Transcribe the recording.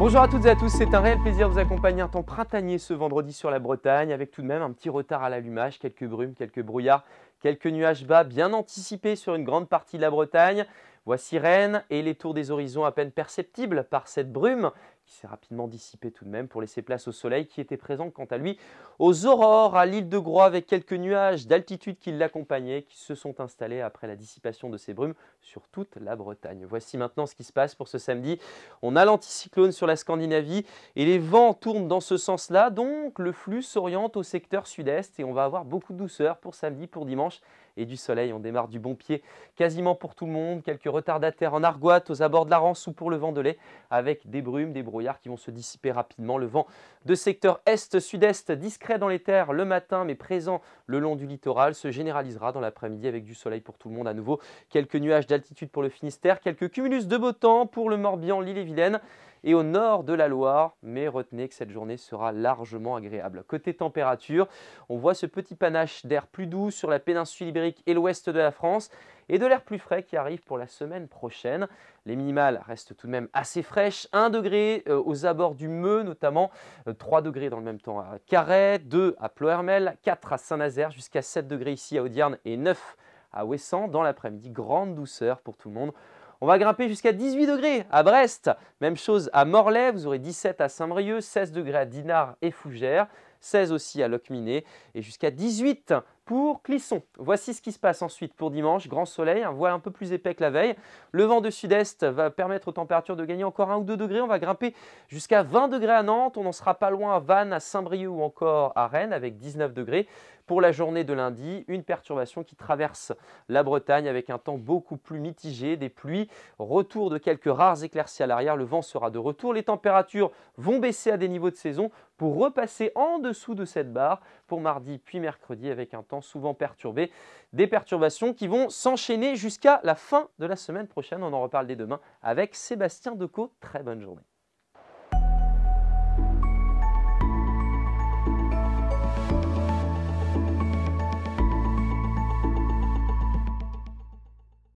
Bonjour à toutes et à tous, c'est un réel plaisir de vous accompagner en temps printanier ce vendredi sur la Bretagne, avec tout de même un petit retard à l'allumage, quelques brumes, quelques brouillards, Quelques nuages bas bien anticipés sur une grande partie de la Bretagne. Voici Rennes et les tours des horizons à peine perceptibles par cette brume qui s'est rapidement dissipée tout de même pour laisser place au soleil qui était présent quant à lui aux aurores à l'île de Groix avec quelques nuages d'altitude qui l'accompagnaient qui se sont installés après la dissipation de ces brumes sur toute la Bretagne. Voici maintenant ce qui se passe pour ce samedi. On a l'anticyclone sur la Scandinavie et les vents tournent dans ce sens-là donc le flux s'oriente au secteur sud-est et on va avoir beaucoup de douceur pour samedi, pour dimanche et du soleil. On démarre du bon pied quasiment pour tout le monde. Quelques retardataires en argoite aux abords de la Rance ou pour le lait avec des brumes, des brouillards qui vont se dissiper rapidement. Le vent de secteur est-sud-est discret dans les terres le matin mais présent le long du littoral se généralisera dans l'après-midi avec du soleil pour tout le monde à nouveau. Quelques nuages d'altitude pour le Finistère, quelques cumulus de beau temps pour le Morbihan, l'île et Vilaine et au nord de la Loire, mais retenez que cette journée sera largement agréable. Côté température, on voit ce petit panache d'air plus doux sur la péninsule ibérique et l'ouest de la France et de l'air plus frais qui arrive pour la semaine prochaine. Les minimales restent tout de même assez fraîches, 1 degré euh, aux abords du Meux notamment, 3 euh, degrés dans le même temps à Carhaix, 2 à Ploermel, 4 à Saint-Nazaire, jusqu'à 7 degrés ici à Audierne et 9 à Ouessant. Dans l'après-midi, grande douceur pour tout le monde. On va grimper jusqu'à 18 degrés à Brest. Même chose à Morlaix, vous aurez 17 à Saint-Brieuc, 16 degrés à Dinard et Fougères, 16 aussi à Locminé et jusqu'à 18 pour Clisson. Voici ce qui se passe ensuite pour dimanche. Grand soleil, un voile un peu plus épais que la veille. Le vent de sud-est va permettre aux températures de gagner encore 1 ou 2 degrés. On va grimper jusqu'à 20 degrés à Nantes. On n'en sera pas loin à Vannes, à Saint-Brieuc ou encore à Rennes avec 19 degrés. Pour la journée de lundi, une perturbation qui traverse la Bretagne avec un temps beaucoup plus mitigé, des pluies, retour de quelques rares éclaircies à l'arrière, le vent sera de retour, les températures vont baisser à des niveaux de saison pour repasser en dessous de cette barre pour mardi puis mercredi avec un temps souvent perturbé, des perturbations qui vont s'enchaîner jusqu'à la fin de la semaine prochaine. On en reparle dès demain avec Sébastien Decaux. Très bonne journée.